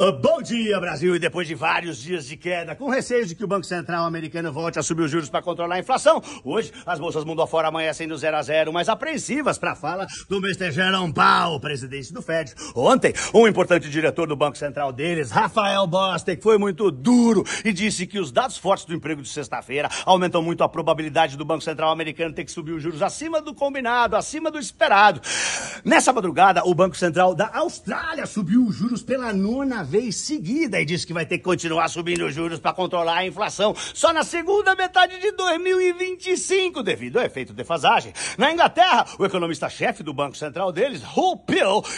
Ah, bom dia, Brasil! E depois de vários dias de queda, com receio de que o Banco Central americano volte a subir os juros para controlar a inflação, hoje as bolsas mundo afora amanhecem no zero a zero, mas apreensivas para a fala do Mr. Jerome Powell, presidente do Fed. Ontem, um importante diretor do Banco Central deles, Rafael que foi muito duro e disse que os dados fortes do emprego de sexta-feira aumentam muito a probabilidade do Banco Central americano ter que subir os juros acima do combinado, acima do esperado. Nessa madrugada, o Banco Central da Austrália subiu os juros pela nona vez seguida e disse que vai ter que continuar subindo os juros para controlar a inflação só na segunda metade de 2025, devido ao efeito defasagem. Na Inglaterra, o economista-chefe do Banco Central deles, Hull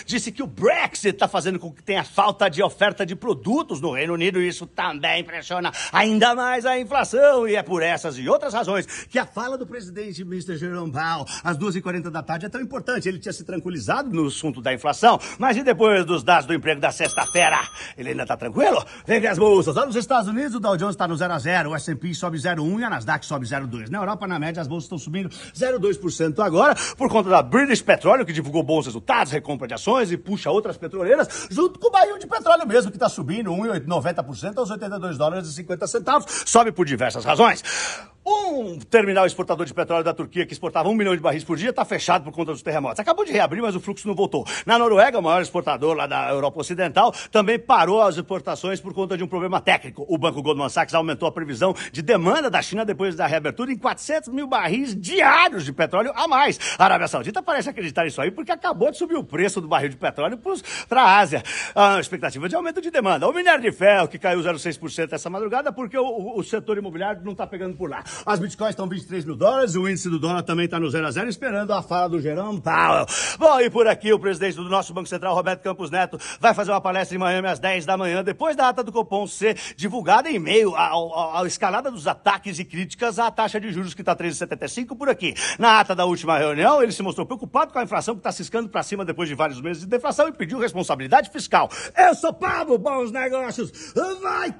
disse que o Brexit está fazendo com que tenha falta de oferta de produtos no Reino Unido e isso também pressiona ainda mais a inflação. E é por essas e outras razões que a fala do presidente Mr. Jerome Powell às 2h40 da tarde é tão importante. Ele tinha se tranquilizado no assunto da inflação, mas e depois dos dados do emprego da sexta-feira? Ele ainda tá tranquilo? Vem ver as bolsas. Lá nos Estados Unidos, o Dow Jones tá no 0 a 0, o S&P sobe 0,1 e a Nasdaq sobe 0,2. Na Europa, na média, as bolsas estão subindo 0,2% agora, por conta da British Petroleum que divulgou bons resultados, recompra de ações e puxa outras petroleiras, junto com o Bahia de petróleo mesmo, que tá subindo 1,90% aos 82 dólares e 50 centavos. Sobe por diversas razões. Um terminal exportador de petróleo da Turquia que exportava um milhão de barris por dia está fechado por conta dos terremotos. Acabou de reabrir, mas o fluxo não voltou. Na Noruega, o maior exportador lá da Europa Ocidental, também parou as exportações por conta de um problema técnico. O banco Goldman Sachs aumentou a previsão de demanda da China depois da reabertura em 400 mil barris diários de petróleo a mais. A Arábia Saudita parece acreditar nisso aí porque acabou de subir o preço do barril de petróleo para a Ásia. A expectativa de aumento de demanda. O minério de ferro que caiu 0,6% essa madrugada porque o, o setor imobiliário não está pegando por lá. As bitcoins estão 23 mil dólares, o índice do dólar também está no 0 a 0, esperando a fala do Jerome Powell. Bom, e por aqui o presidente do nosso Banco Central, Roberto Campos Neto, vai fazer uma palestra em Miami às 10 da manhã, depois da ata do Copom ser divulgada em meio à escalada dos ataques e críticas à taxa de juros que está 13,75 por aqui. Na ata da última reunião, ele se mostrou preocupado com a inflação que está ciscando para cima depois de vários meses de deflação e pediu responsabilidade fiscal. Eu sou Pablo, bons negócios. Vai,